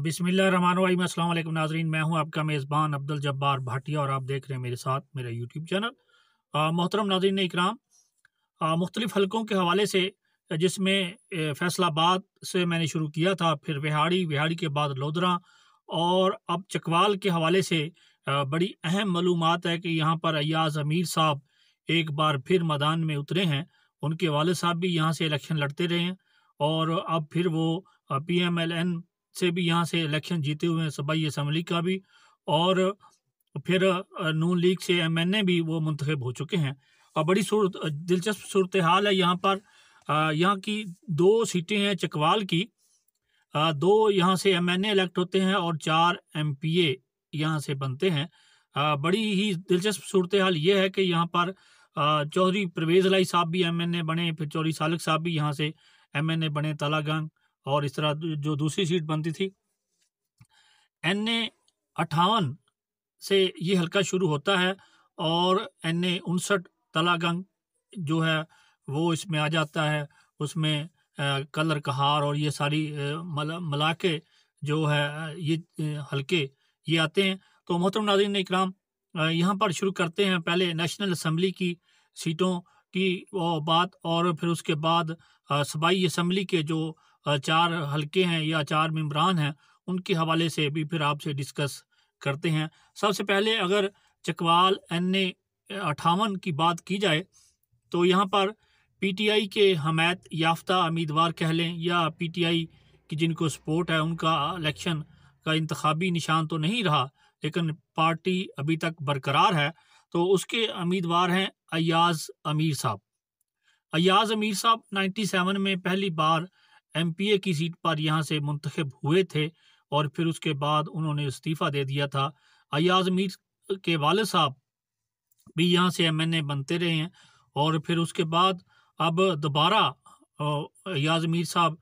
बिसमीम अल्लाम नाजरीन मैं हूं आपका मेज़बान अब्दुल जब्बार भाटिया और आप देख रहे हैं मेरे साथ मेरा यूट्यूब चैनल मोहतरम नाजरीन इकराम मुख्तलिफ़ हलकों के हवाले से जिसमें फैसलाबाद से मैंने शुरू किया था फिर विहाड़ी विहाड़ी के बाद लोधरा और अब चकवाल के हवाले से बड़ी अहम मलूम है कि यहाँ पर अयाज अमीर साहब एक बार फिर मैदान में उतरे हैं उनके वाल साहब भी यहाँ से इलेक्शन लड़ते रहे हैं और अब फिर वो पी एम एल एन से भी यहाँ से इलेक्शन जीते हुए हैं सबाई असम्बली का भी और फिर नून लीग से एमएनए भी वो मुंतखब हो चुके हैं और बड़ी सूरत दिलचस्प सूरत हाल है यहाँ पर यहाँ की दो सीटें हैं चकवाल की दो यहाँ से एमएनए इलेक्ट होते हैं और चार एमपीए यहाँ से बनते हैं बड़ी ही दिलचस्प सूरत हाल ये है कि यहाँ पर चौधरी परवेज़ लाई साहब भी एमएनए बने फिर चौधरी सालक साहब भी यहाँ से एमएनए बने तलागंग और इस तरह जो दूसरी सीट बनती थी एन ए अट्ठावन से ये हल्का शुरू होता है और एन ए उनसठ तलागंग जो है वो इसमें आ जाता है उसमें कलर कहार और ये सारी मला मलाके जो है ये हल्के ये आते हैं तो मोहतरम नाजीन इकराम यहाँ पर शुरू करते हैं पहले नेशनल असम्बली की सीटों की वो बात और फिर उसके बाद सूबाई असम्बली के जो चार हल्के हैं या चार मम्बरान हैं उनके हवाले से भी फिर आपसे डिस्कस करते हैं सबसे पहले अगर चकवाल एन ए अठावन की बात की जाए तो यहाँ पर पीटीआई के हमायत याफ्ता उम्मीदवार कह लें या पीटीआई की जिनको सपोर्ट है उनका इलेक्शन का इंतबी निशान तो नहीं रहा लेकिन पार्टी अभी तक बरकरार है तो उसके उम्मीदवार हैं अयाज अमीर साहब अयाज अमीर साहब 97 में पहली बार ए की सीट पर यहाँ से मुंतखब हुए थे और फिर उसके बाद उन्होंने इस्तीफ़ा दे दिया था अयाज मीर के वाल साहब भी यहाँ से ए बनते रहे हैं और फिर उसके बाद अब दोबारा अयाज मीर साहब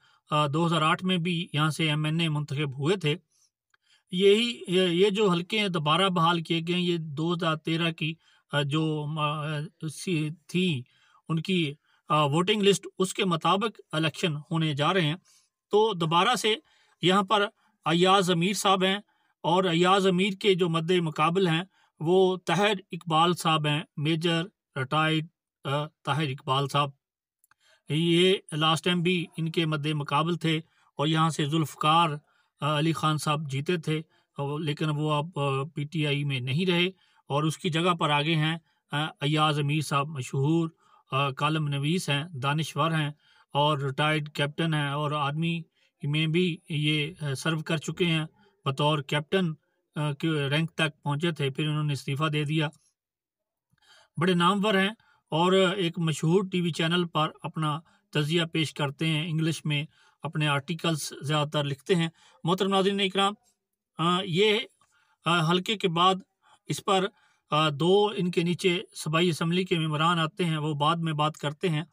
2008 में भी यहाँ से एम एन ए मुंतखब हुए थे यही ये जो हल्के हैं दोबारा बहाल किए गए ये 2013 की जो थी उनकी वोटिंग लिस्ट उसके मुताबिक इलेक्शन होने जा रहे हैं तो दोबारा से यहाँ पर अयाज अमीर साहब हैं और अयाज अमीर के जो मद्दे मुकाबल हैं वो ताहिर इकबाल साहब हैं मेजर रिटायर्ड ताहिर इकबाल साहब ये लास्ट टाइम भी इनके मद्दे मुकाबल थे और यहाँ से जुल्फकार अली ख़ान साहब जीते थे लेकिन वो अब पीटीआई में नहीं रहे और उसकी जगह पर आगे हैं अयाज अमीर साहब मशहूर कालम नवीस हैं दानश्वर हैं और रिटायर्ड कैप्टन हैं और आर्मी में भी ये सर्व कर चुके हैं बतौर कैप्टन के रैंक तक पहुंचे थे फिर उन्होंने इस्तीफ़ा दे दिया बड़े नामवर हैं और एक मशहूर टीवी चैनल पर अपना तजिया पेश करते हैं इंग्लिश में अपने आर्टिकल्स ज़्यादातर लिखते हैं मोहतर नाजिन इकराम ये हल्के के बाद इस पर दो इनके नीचे सबाई असम्बली के मम्बरान आते हैं वो बाद में बात करते हैं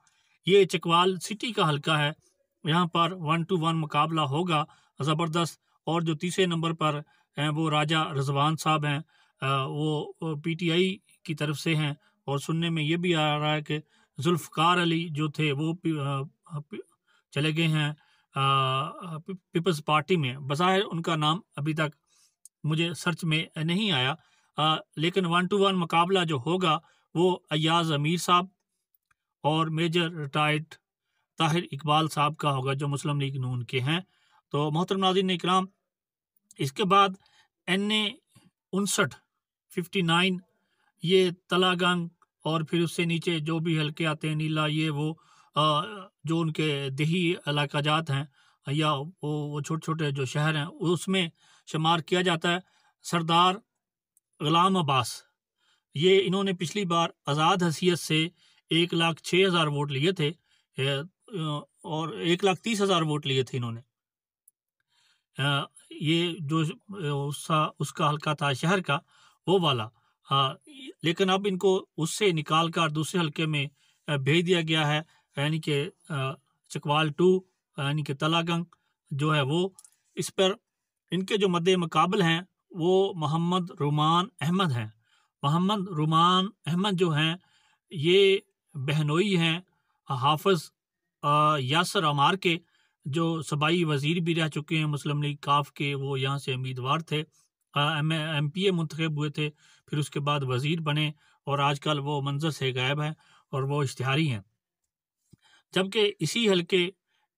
ये चकवाल सिटी का हल्का है यहाँ पर वन टू वन मुकाबला होगा ज़बरदस्त और जो तीसरे नंबर पर हैं वो राजा रजवान साहब हैं वो पीटीआई की तरफ से हैं और सुनने में ये भी आ रहा है कि जुल्फ़ार अली जो थे वो चले गए हैं पीपल्स पार्टी में बज़ाहिर उनका नाम अभी तक मुझे सर्च में नहीं आया लेकिन वन टू वन मुकाबला जो होगा वो अयाज अमीर साहब और मेजर रिटायर्ड ताहिर इकबाल साहब का होगा जो मुस्लिम लीग नून के हैं तो मोहतरम नाजिन इकराम इसके बाद एन ए उनसठ फिफ्टी नाइन ये तलागंग और फिर उससे नीचे जो भी हल्के आते हैं नीला ये वो आ, जो उनके दही इलाकाजात हैं या वो वो छोटे छोटे जो शहर हैं उसमें शुमार किया जाता है सरदार गुलाम अब्बास ये इन्होंने पिछली बार आज़ाद हैसियत से एक लाख छः हज़ार वोट लिए थे और एक लाख तीस हज़ार वोट लिए थे इन्होंने ये जो उसका उसका हल्का था शहर का वो वाला हाँ लेकिन अब इनको उससे निकाल कर दूसरे हल्के में भेज दिया गया है यानी कि चकवाल टू यानी कि तलागंग जो है वो इस पर इनके जो मद्दे मुकाबल हैं वो मोहम्मद रुमान अहमद हैं मोहम्मद रुमान अहमद जो हैं ये बहनोई हैं हाफज यासर अमार के जो सूबाई वज़ीर भी रह चुके हैं मुस्लिम लीग काफ के वो यहाँ से उम्मीदवार थे एम एम पी ए मंतखब हुए थे फिर उसके बाद वज़ीर बने और आजकल वो मंजर से गायब हैं और वो इश्तहारी हैं जबकि इसी हलके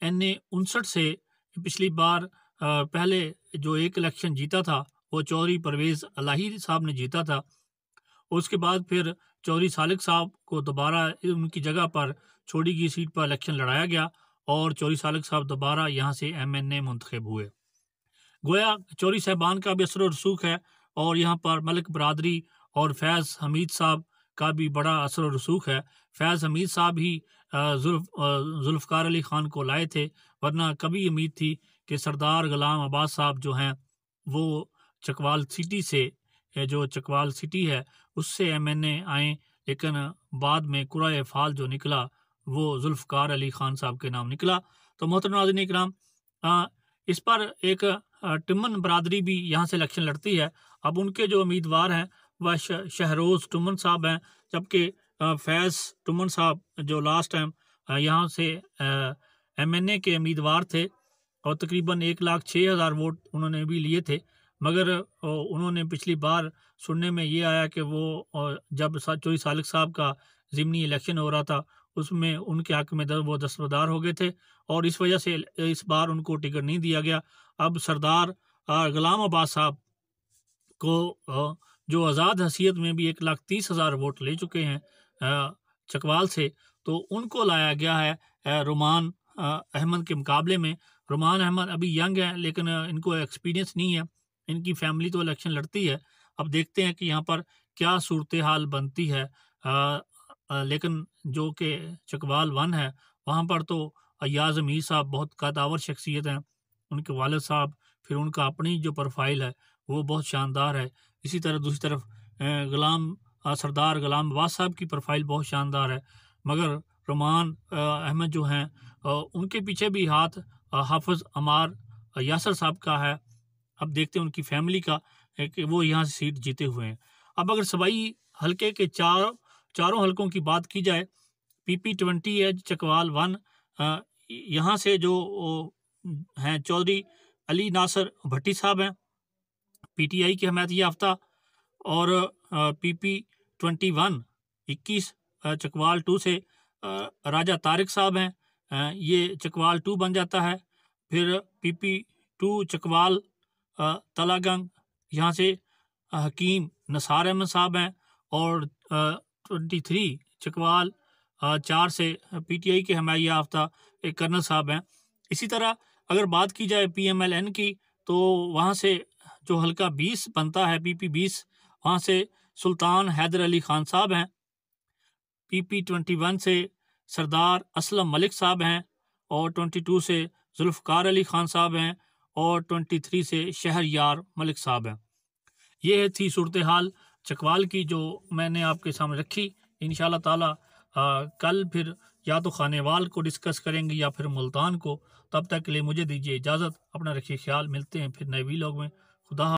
एन ए उनसठ से पिछली बार पहले जो एक इलेक्शन जीता था वो चौधरी परवेज़ अलाही साहब ने जीता था उसके बाद फिर चौधरी सालिक साहब को दोबारा उनकी जगह पर छोड़ी गई सीट पर इलेक्शन लड़ाया गया और चौरी सालिक साहब दोबारा यहाँ से एम एन ए मुंतखब हुए गोया चौरी साहबान का भी असर रसूख है और यहाँ पर मलिक बरदरी और फैज़ हमीद साहब का भी बड़ा असर रसूख है फैज़ हमीद साहब ही जुल्फ़ार अली ख़ान को लाए थे वरना कभी उम्मीद थी कि सरदार ग़ुलाम अब्बास साहब जो हैं वो चकवाल सिटी से जो चकवाल सिटी है उससे एम एन ए आए लेकिन बाद में कुरा फाल जो निकला वो जुल्फकार अली ख़ान साहब के नाम निकला तो मोहतर नाजन नाम इस पर एक टिमन बरदरी भी यहाँ से इलेक्शन लड़ती है अब उनके जो उम्मीदवार हैं वह शहरोज़ टुमन साहब हैं जबकि फैज़ टुमन साहब जो लास्ट टाइम यहाँ से एम एन ए के उम्मीदवार थे और तकरीबन एक लाख छः हज़ार वोट उन्होंने भी लिए थे मगर उन्होंने पिछली बार सुनने में ये आया कि वो जब चोरी सालिक साहब का ज़िमनी इलेक्शन हो रहा था उसमें उनके हक में वो दस्तदार हो गए थे और इस वजह से इस बार उनको टिकट नहीं दिया गया अब सरदार गुलाम अब्बास साहब को जो आज़ाद हसीियत में भी एक लाख तीस हज़ार वोट ले चुके हैं चकवाल से तो उनको लाया गया है रुमान अहमद के मुकाबले में रुमान अहमद अभी यंग है लेकिन इनको एक्सपीरियंस नहीं है इनकी फैमिली तो इलेक्शन लड़ती है अब देखते हैं कि यहाँ पर क्या सूरत हाल बनती है आ, आ, लेकिन जो कि चकवाल वन है वहाँ पर तो अयाज अमीर साहब बहुत कादावर शख्सियत हैं उनके वाल साहब फिर उनका अपनी जो प्रोफाइल है वो बहुत शानदार है इसी तरह दूसरी तरफ गुलाम सरदार गुलाम वाज साहब की प्रोफाइल बहुत शानदार है मगर रुमान अहमद जो हैं उनके पीछे भी हाथ हाफज अमार यासर साहब का है अब देखते हैं उनकी फैमिली का कि वो यहाँ से सीट जीते हुए हैं अब अगर सवाई हलके के चार चारों हलकों की बात की जाए PP twenty H Chakwal one यहाँ से जो हैं चौधरी अली नासर भट्टी साहब हैं पीटीआई की हमायत याफ्ता और पीपी ट्वेंटी वन इक्कीस चकवाल टू से राजा तारिक साहब हैं ये चकवाल टू बन जाता है फिर पीपी टू चकवाल तलागंग यहाँ से हकीम नसार अहमद साहब हैं और ट्वेंटी थ्री चकवाल चार से पीटीआई के हमारी याफ्ता एक कर्नल साहब हैं इसी तरह अगर बात की जाए पीएमएलएन की तो वहाँ से जो हल्का बीस बनता है पीपी बीस वहाँ से सुल्तान हैदर अली खान साहब हैं पीपी ट्वेंटी वन से सरदार असलम मलिक साहब हैं और ट्वेंटी टू से जुल्फ़ार अली खान साहब हैं और 23 से शहर यार मलिक साहब हैं ये है थी सूरत हाल चकवाल की जो मैंने आपके सामने रखी इन ताला कल फिर या तो खानेवाल को डिस्कस करेंगे या फिर मुल्तान को तब तक के लिए मुझे दीजिए इजाज़त अपना रखिए ख्याल मिलते हैं फिर नए लोग में खुदा